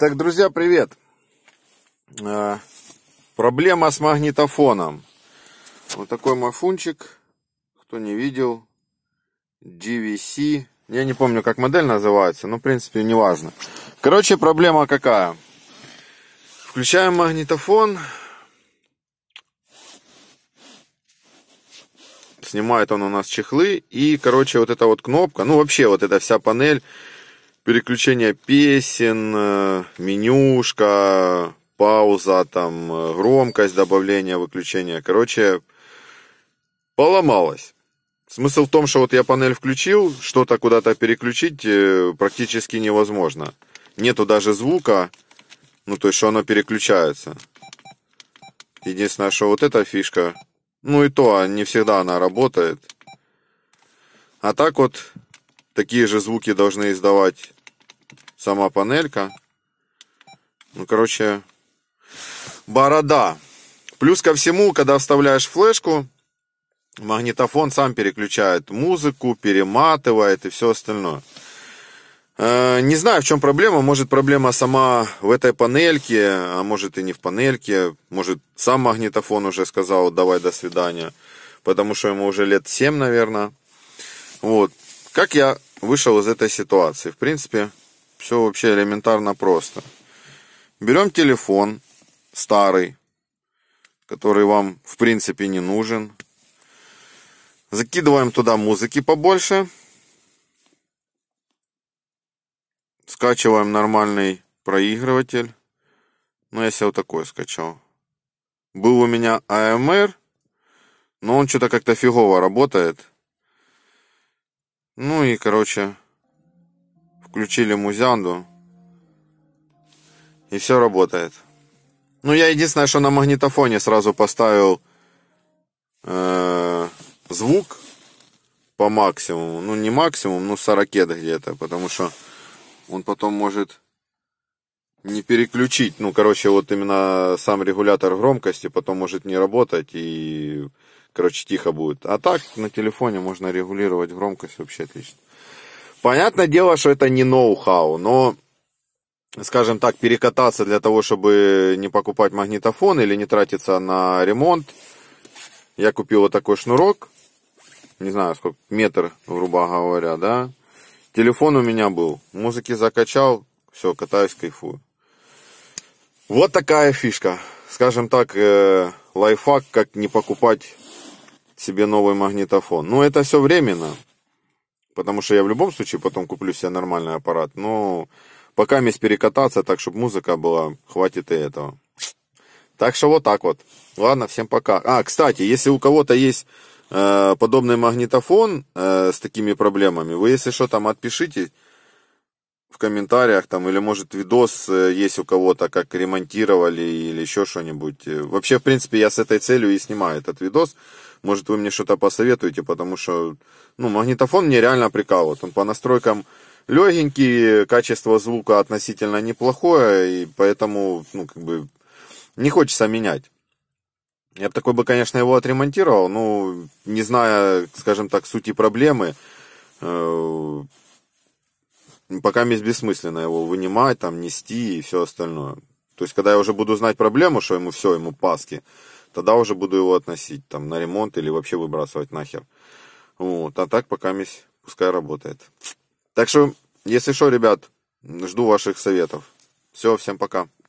Так, друзья, привет. А, проблема с магнитофоном. Вот такой мафунчик. Кто не видел. GVC. Я не помню, как модель называется, но, в принципе, не важно. Короче, проблема какая. Включаем магнитофон. Снимает он у нас чехлы. И, короче, вот эта вот кнопка, ну, вообще, вот эта вся панель переключение песен, э, менюшка, пауза, там э, громкость, добавление, выключение. Короче, поломалось. Смысл в том, что вот я панель включил, что-то куда-то переключить э, практически невозможно. Нету даже звука, ну то есть, что оно переключается. Единственное, что вот эта фишка, ну и то, а не всегда она работает. А так вот Такие же звуки должны издавать сама панелька. Ну, короче, борода. Плюс ко всему, когда вставляешь флешку, магнитофон сам переключает музыку, перематывает и все остальное. Э, не знаю, в чем проблема. Может, проблема сама в этой панельке, а может и не в панельке. Может, сам магнитофон уже сказал «давай, до свидания», потому что ему уже лет 7, наверное. Вот. Как я вышел из этой ситуации? В принципе, все вообще элементарно просто. Берем телефон старый, который вам в принципе не нужен. Закидываем туда музыки побольше. Скачиваем нормальный проигрыватель. Ну, я себе вот такой скачал. Был у меня AMR, но он что-то как-то фигово работает. Ну и, короче, включили музянду. И все работает. Ну, я единственное, что на магнитофоне сразу поставил э, звук по максимуму. Ну, не максимум, ну, 40 где-то. Потому что он потом может не переключить. Ну, короче, вот именно сам регулятор громкости потом может не работать. И Короче, тихо будет. А так на телефоне можно регулировать громкость вообще отлично. Понятное дело, что это не ноу-хау, но, скажем так, перекататься для того, чтобы не покупать магнитофон или не тратиться на ремонт, я купил вот такой шнурок, не знаю, сколько, метр, грубо говоря, да. Телефон у меня был, музыки закачал, все, катаюсь, кайфую. Вот такая фишка. Скажем так, э, лайфхак, как не покупать себе новый магнитофон. Но ну, это все временно, потому что я в любом случае потом куплю себе нормальный аппарат. Но пока месть перекататься, так, чтобы музыка была, хватит и этого. Так что вот так вот. Ладно, всем пока. А, кстати, если у кого-то есть э, подобный магнитофон э, с такими проблемами, вы, если что, там отпишите в комментариях, там, или, может, видос э, есть у кого-то, как ремонтировали или еще что-нибудь. Вообще, в принципе, я с этой целью и снимаю этот видос. Может, вы мне что-то посоветуете, потому что, ну, магнитофон мне реально прикалывает. Он по настройкам легенький, качество звука относительно неплохое, и поэтому, ну, как бы, не хочется менять. Я бы такой бы, конечно, его отремонтировал, но не зная, скажем так, сути проблемы, э, пока бессмысленно его вынимать, там, нести и все остальное. То есть, когда я уже буду знать проблему, что ему все, ему паски, тогда уже буду его относить там на ремонт или вообще выбрасывать нахер. Вот, а так пока месь пускай работает. Так что, если что, ребят, жду ваших советов. Все, всем пока.